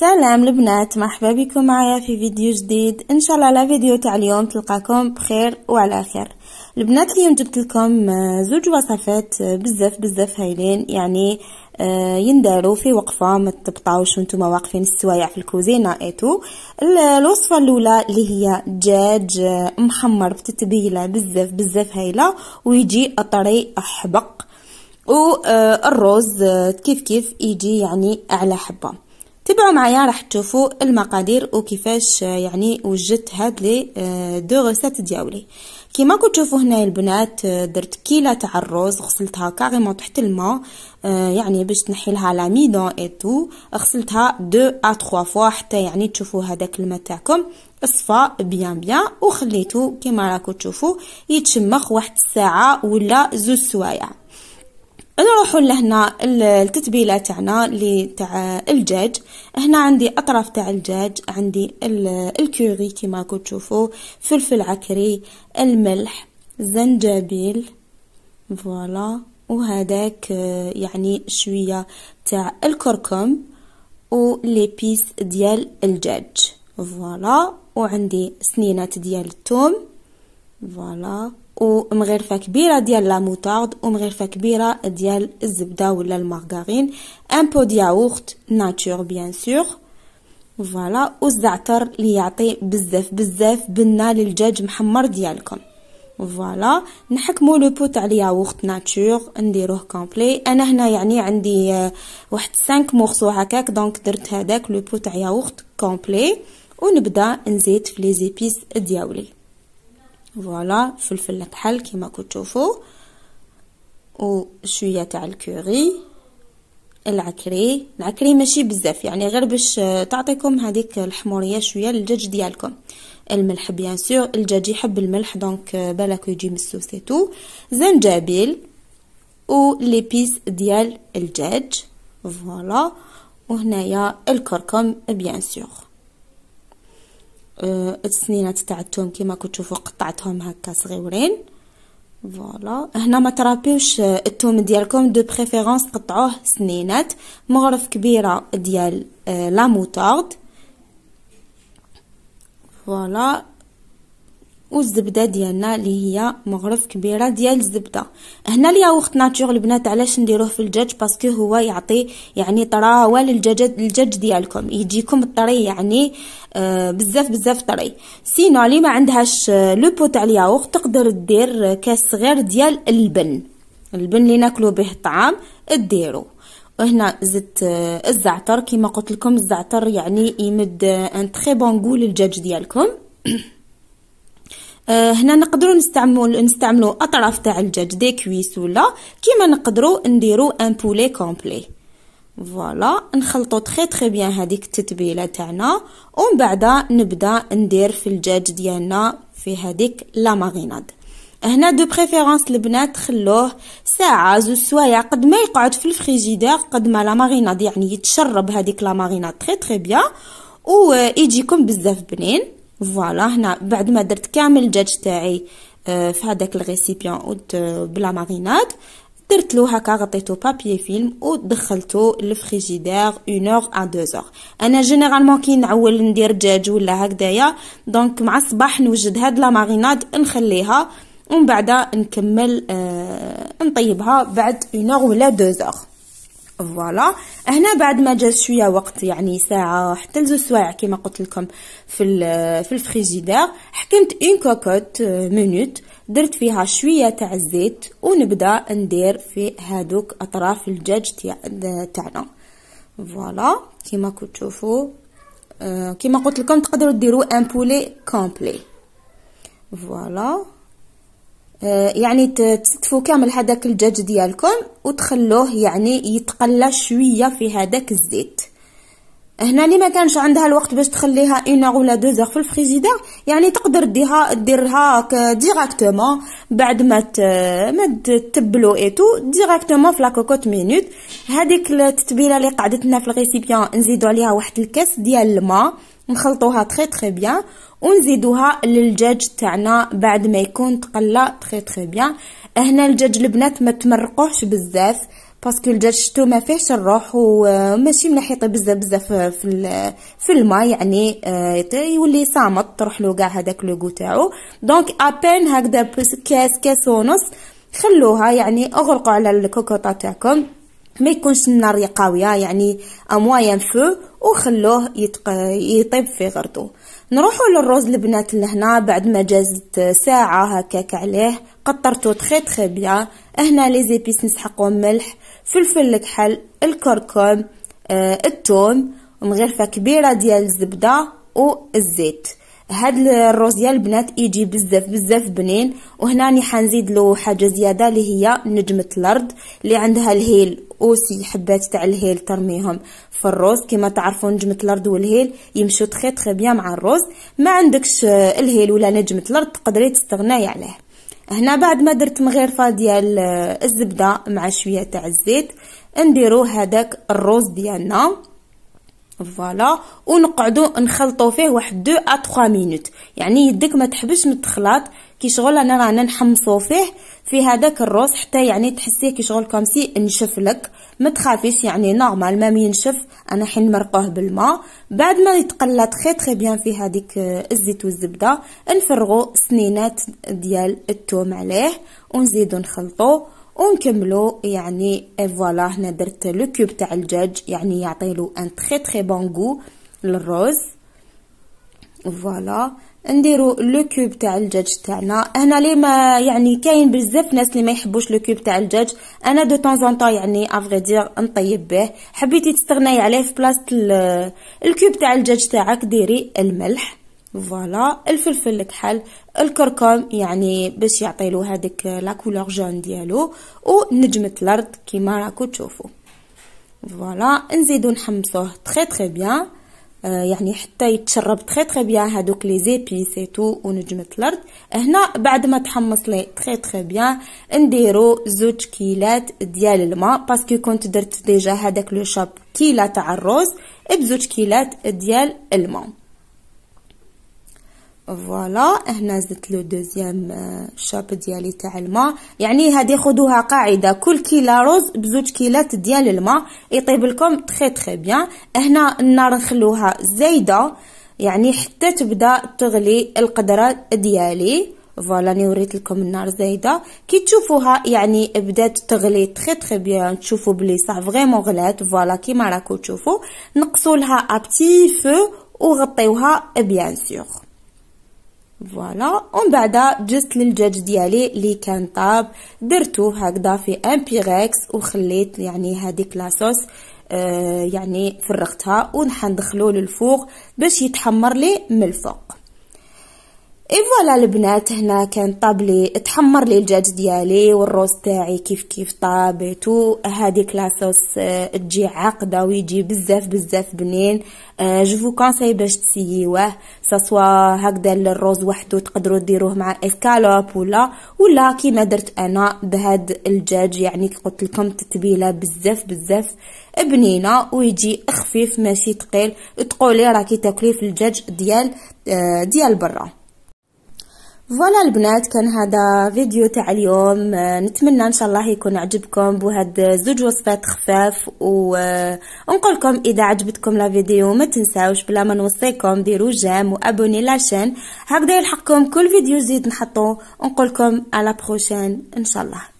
سلام البنات مرحبا بكم معايا في فيديو جديد ان شاء الله لا فيديو تاع اليوم تلقاكم بخير وعلى خير البنات اليوم جبت لكم آه، زوج وصفات آه، بزاف بزاف هايلين يعني آه، يندارو في وقفه ما تبطاوش وانتم واقفين السوايع في الكوزينه ايتو الوصفه الاولى اللي هي دجاج محمر بتتبيله بزاف بزاف هايله ويجي طري احبق والرز كيف كيف يجي يعني اعلى حبه تبعوا معايا راح تشوفوا المقادير وكيفاش آه، يعني وجدت هاد لي آه، دو غوسيت دياولي كيما كنت تشوفوا هنا البنات آه، درت كيله تاع الرز غسلتها كاريمون تحت الماء يعني باش تنحي لها لاميدون اي تو غسلتها دو ا 3 فوا حتى يعني تشوفوا هذاك الماء تاعكم صفى بيان بيان وخليته كيما راكو تشوفوا يتشمخ واحد الساعه ولا زوج سوايع نروحوا لهنا التتبيله تاعنا اللي تاع الدجاج هنا عندي اطراف تاع الدجاج عندي الكوري كيما راكم تشوفوا فلفل عكري الملح زنجبيل فوالا وهذاك آه، يعني شويه تاع الكركم وليبيس ديال الدجاج فوالا وعندي سنينات ديال الثوم فوالا ومغرفة كبيرة ديال لا ومغرفة كبيرة ديال الزبدة ولا المارغارين ان بو دياوغت ناتور بيان سور فوالا والزعتر اللي يعطي بزاف بزاف بنه للدجاج محمر ديالكم فوالا نحكمو لو بوت تاع ياغورت ناتور نديروه كومبلي انا هنا يعني عندي آه، واحد 5 مورسو هكاك دونك درت هذاك لو بوت تاع ياغورت كومبلي ونبدا نزيد في لي زيبيس دياولي فوالا فلفل كحل كيما كتشوفوا وشويه تاع الكوري العكري العكري ماشي بزاف يعني غير باش تعطيكم هذيك الحموريه شويه للدجاج ديالكم الملح بيان سور الدجاج يحب الملح دونك بالك يجي من السوسي تو زنجبيل و ليبيس ديال الدجاج فوالا وهنايا الكركم بيان سور السنينات أه، تاع كيما كما تشوفوا قطعتهم هكا صغيورين فوالا هنا ما ترابيوش الثوم ديالكم دو بريفيرونس قطعوه سنينات مغرف كبيره ديال أه، لا موتارد فوالا والزبده ديالنا اللي هي مغرف كبيره ديال الزبده هنا الياوخت ناتور البنات علاش نديروه في الدجاج باسكو هو يعطي يعني طراوه للدجاج ديالكم يجيكم الطري يعني آه، بزاف بزاف طري سينو اللي ما عندهاش آه، لو تاع الياوخت تقدر دير آه، كاس صغير ديال اللبن البن اللي ناكلو به الطعام ديرو هنا زدت الزعتر كما قلت لكم الزعتر يعني يمد ان تري بون غو للدجاج ديالكم هنا نقدروا نستعملوا نستعملوا اطراف تاع الدجاج دي كويس ولا كيما نقدروا نديروا ان بولي كومبلي فوالا نخلطو تخي تخي بيان هذيك التتبيله تاعنا ومن بعد نبدا ندير في الدجاج ديالنا في هذيك لا ماريناد هنا دو بريفيرونس البنات خلوه ساعه زو سوايع قد ما يقعد في الفريجيدير قد ما لا ماريناد يعني يتشرب هذيك لا ماريناد تخي تري بيان ويجيكم بزاف بنين فوالا هنا بعد ما درت كامل الدجاج تاعي آه، في هذاك الغيسيبيون بلا ماريناد درت له هكا غطيتو بابي فيلم ودخلته للفريجيدير 1 اور ا 2 اور انا جينيرالمون كي نعول ندير دجاج ولا هكدايا دونك مع الصباح نوجد هاد لا ماريناد نخليها ومن بعد نكمل آه نطيبها بعد 1 اور ولا 2 اور فوالا هنا بعد ما جا شويه وقت يعني ساعه حتى لزوج سوايع كما قلت لكم في في الفريجيدير حكمت اون كوكوت مينوت درت فيها شويه تاع الزيت ونبدا ندير في هادوك اطراف الدجاج تاعنا فوالا كما كنتو تشوفوا euh، كما قلت لكم تقدروا ديروا ان بولي كومبلي فوالا آه، يعني تستفوا كامل هذاك الدجاج ديالكم وتخلوه يعني يتقلى شويه في هذاك الزيت هنا اللي ما كانش عندها الوقت باش تخليها اون ولا دوزور في الفريجيدير يعني تقدر ديها ديرها ديراكتومون بعد ما ما تبلو اي تو ديراكتومون في لا كوكوت مينوت هذيك التتبيله اللي قعدتنا في الريسيبيان نزيدو عليها واحد الكاس ديال الماء نخلطوها تري تري بيان ونزيدوها للدجاج تاعنا بعد ما يكون تقلى تري تري بيان هنا الدجاج البنات ما تمرقوهش بزاف باسكو شتو ما فيهش الروح وماشي مليح يطيب بزاف بزاف في في الماء يعني آه، يولي صامت تروح له كاع هذاك لو تاعو دونك ابان هكذا كاس كاس ونص خلوها يعني اغلقوا على الكوكوطه تاعكم ما يكونش النار قاويه يعني اموايان فو وخلوه يطيب في غرضه نروحوا للروز البنات لهنا بعد ما جازت ساعة هكاك عليه قطرته تخي تخي بيان هنا لي زيبيس نسحقو ملح فلفل الكحل الكركم آه التوم مغرفة كبيرة ديال الزبدة والزيت هاد الروز ديال البنات يجي بزاف بزاف بنين راني حنزيد له حاجه زياده اللي هي نجمه الارض اللي عندها الهيل اوسي حبات تاع الهيل ترميهم في الروز كما تعرفوا نجمه الارض والهيل يمشوا تخي تخي بيان مع الروز ما عندكش الهيل ولا نجمه الارض تقدري تستغناي عليه هنا بعد ما درت مغرفه ديال الزبده مع شويه تاع الزيت نديرو هذاك الروز ديالنا فوالا ونقعدو نخلطو فيه واحد دو ا 3 مينوت يعني يدك ما تحبش من التخلاط كي شغل انا رانا نحمصو فيه في هذاك الروز حتى يعني تحسيه كي شغل كومسي نشف لك ما تخافيش يعني نورمال ما ينشف انا حين مرقوه بالماء بعد ما يتقلى تخي تخي بيان في هذيك الزيت والزبده نفرغو سنينات ديال الثوم عليه ونزيدو نخلطوه ونكملو يعني فوالا هنا درت لو كوب تاع الدجاج يعني يعطي له ان تري تري بون غو للروز فوالا نديرو لو كوب تاع الدجاج تاعنا هنا لي ما يعني كاين بزاف ناس اللي ما يحبوش لو كوب تاع الدجاج انا دو طون زون طون يعني افغي دير نطيب به حبيتي تستغناي عليه في بلاصه الكوب تاع الدجاج تاعك ديري الملح فوالا الفلفل الكحل الكركم يعني باش يعطيلو هذيك لا كولور جون ديالو ونجمه الارض كيما راكو تشوفوا فوالا نزيدو نحمصوه تري تري بيان يعني حتى يتشرب تري تري بيان هادوك لي زيبي تو ونجمة الارض هنا بعد ما تحمص لي تري تري بيان نديرو زوج كيلات ديال الماء باسكو كنت درت ديجا هذاك لو شاب كيله تاع الرز بزوج كيلات ديال الماء فوالا هنا زدت لو دوزيام آه، شاب ديالي تاع الماء يعني هادي خدوها قاعده كل كيلا روز بزوج كيلات ديال الماء يطيب لكم تري تري بيان هنا النار نخلوها زايده يعني حتى تبدا تغلي القدره ديالي فوالا ني وريت لكم النار زايده كي تشوفوها يعني بدات تغلي تري تري بيان تشوفوا بلي صح فريمون غلات فوالا كيما راكم تشوفوا نقصوا لها ابتي فو وغطيوها بيان سور فوالا ومن بعد جست للدجاج ديالي اللي كان طاب درتوه هكذا في ان بيغيكس وخليت يعني هذيك لاصوص آه يعني فرغتها ندخلو للفوق باش يتحمر لي من الفوق اي فوالا البنات هنا كان طاب لي تحمر لي الدجاج ديالي والروز تاعي كيف كيف طابت وهذيك لاصوص آه، تجي عاقده ويجي بزاف بزاف بنين جو فو كونساي باش تسييوه ساسوا هكذا الروز وحده تقدروا ديروه مع اسكالوب ولا ولا كيما درت انا بهاد الدجاج يعني كي قلت لكم تتبيله بزاف بزاف بنينه ويجي خفيف ماشي ثقيل تقولي راكي تاكلي في الدجاج ديال آه، ديال برا فوالا البنات كان هذا فيديو تاع اليوم آه، نتمنى ان شاء الله يكون عجبكم بهاد زوج وصفات خفاف ونقول لكم اذا عجبتكم لا فيديو ما تنساوش بلا ما نوصيكم ديروا جيم وابوني لاشين هكذا يلحقكم كل فيديو زيد نحطو ونقول لكم على بروشين ان شاء الله